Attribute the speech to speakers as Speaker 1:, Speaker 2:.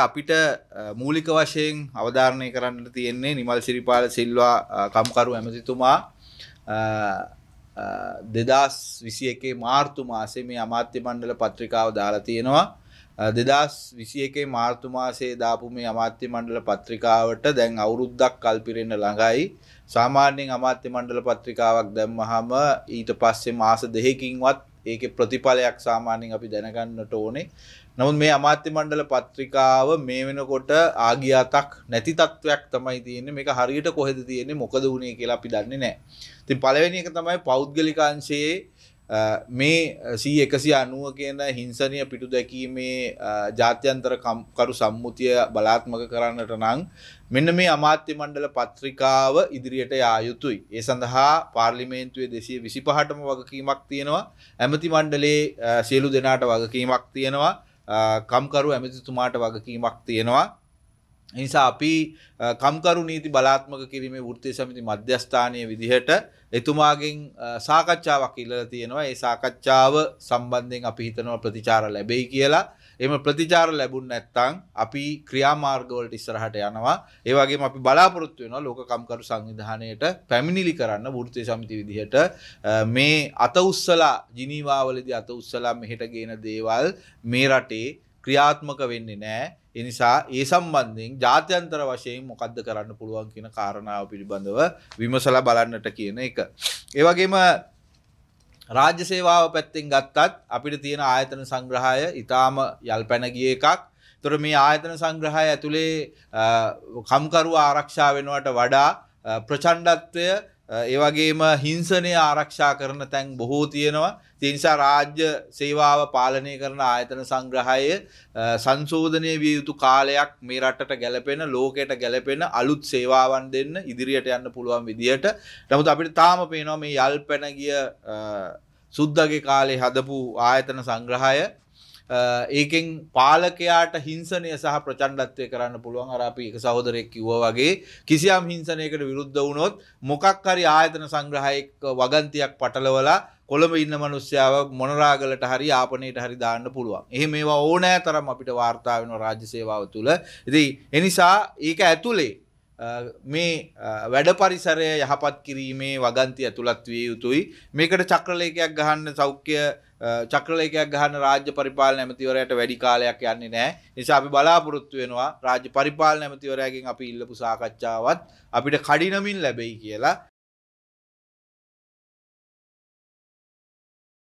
Speaker 1: අපිට මූලික වශයෙන් අවධාරණය කරන්න තියෙන්නේ නිමල් සිරිපාල සිල්වා කම්කරු ඇමතිතුමා දෙදස් විසි එකේ මාර්තු මාසේ මේ අමාත්‍ය මණ්ඩල පත්‍රිකාව දාලා තියෙනවා දෙදස් විසි එකේ මාර්තු මාසේ දාපු මේ අමාත්‍ය මණ්ඩල පත්‍රිකාවට දැන් අවුරුද්දක් කල්පිරෙන්න ළඟයි සාමාන්‍යයෙන් අමාත්‍ය මණ්ඩල පත්‍රිකාවක් දැම්මහම ඊට පස්සේ මාස දෙහකින්වත් ඒක ප්‍රතිඵලයක් සාමාන්‍යෙන් අපි දැනගන්නට ඕනේ නමුත් මේ අමාත්‍ය මණ්ඩල පත්‍රිකාව මේ වෙනකොට ආගියාතක් නැති තත්ත්වයක් තමයි තියෙන්නේ මේක හරියට කොහෙද තියෙන්නේ මොකද වුනේ කියලා අපි දන්නේ නැහැ. ඉතින් පළවෙනි එක තමයි පෞද්ගලිකාංශයේ මේ සී එකසි අනුව කියන හිංසනය පිටු දැකීමේ ජාත්‍යන්තර කරු සම්මුතිය බලාත්මක කරන්නට නං මෙන්න මේ අමාත්‍ය මණ්ඩල පත්‍රිකාව ඉදිරියට යායුතුයි. ඒ සඳහා පාර්ලිමේන්තුවේ දෙසිය විසි පහටම වගකීමක් තියෙනවා ඇමති මණ්ඩලේ සියලු දෙනාට වගකීමක් තියෙනවා කම්කරු ඇමතිතුමාට වගකීමක් තියෙනවා නිසා අපි කම්කරු නීති බලාත්මක කිරීමේ වෘත්ති සමිති මධ්‍යස්ථානය විදිහට එතුමාගෙන් සාකච්ඡාවක් ඉල්ලලා තියෙනවා ඒ සාකච්ඡාව සම්බන්ධයෙන් අපි හිතනවා ප්‍රතිචාර ලැබෙයි කියලා එම ප්‍රතිචාර ලැබුණ නැත්නම් අපි ක්‍රියාමාර්ගවලට ඉස්සරහට යනවා ඒ වගේම අපි බලාපොරොත්තු වෙනවා ලෝක කම්කරු සංවිධානයට පැමිණිලි කරන්න වෘත්ති සමිති විදිහට මේ අත උස්සලා ජිනීවාවලදී අත උස්සලා මෙහෙට ගේන දේවල් මේ රටේ ක්‍රියාත්මක වෙන්නේ නැහැ එනිසා ඒ සම්බන්ධයෙන් ජාත්‍යන්තර වශයෙන් මොකක්ද කරන්න පුළුවන් කියන කාරණාව පිළිබඳව විමසලා බලන්නට කියන එක. ඒ වගේම රාජ්‍ය සේවාව පැත්තෙන් ගත්තත් අපිට තියෙන ආයතන සංග්‍රහය ඊටාම යල්පැන ගිය එකක්. ඒතර මේ ආයතන සංග්‍රහය ඇතුලේ කම්කරුවා ආරක්ෂා වෙනවට වඩා ප්‍රචණ්ඩත්වය ඒවගේම හිංසනය ආරක්ෂා කරන තැන් බොහෝ තියෙනවා තිනිසා රාජ්‍ය සේවාව පාලනය කරන ආයතන සංග්‍රහය සංශෝධනය විය යුතු කාලයක් මේ රටට ගැලපෙන ලෝකයට ගැලපෙන අලුත් සේවාවන් දෙන්න ඉදිරියට යන්න පුළුවන් විදිහට නමුත් අපිට තාම පේනවා මේ යල් පැනගිය සුද්දගේ කාලේ හදපු ආයතන සංග්‍රහය ඒකෙන් පාලකයාට හිංසනය සහ ප්‍රචන්්ඩත්වය කරන්න පුළුවන් අරාපි එක සහෝදරයක් කිව්ව වගේ කිසියම් හිංසනයකට විරුද්ධ වුණොත් මොකක් හරි ආයතන සංග්‍රහයෙක් වගන්තියක් පටලවලා කොළඹ ඉන්න මනුස්්‍යාව මොනරාගලට හරි ආපනයට හරි දාන්න පුළුවන්. එහ මේවා ඕනෑ තරම් අපිට වාර්තා වෙන රාජ්‍ය සේවාව තුළ. ඉති එනිසා ඒක ඇතුළේ මේ වැඩ පරිසරය යහපත් කිරීමේ වගන්ති ඇතුළත් විය යුතුයි මේකට චක්‍රලේකයක් ගහන්න සෞඛ්‍ය චක්‍රලේකයක් ගහන රාජ්‍ය පරිපාලන ඇමතිවරයට වැඩි කාලයක් යන්නේ නැහැ. නිසා අපි බලාපොරොත්තු වෙනවා රාජ්‍ය පරිපාලන ඇමතිවරයාගෙන් අපි ඉල්ලපු සාකච්ඡාවත් අපිට කඩිනමින් ලැබෙයි කියලා.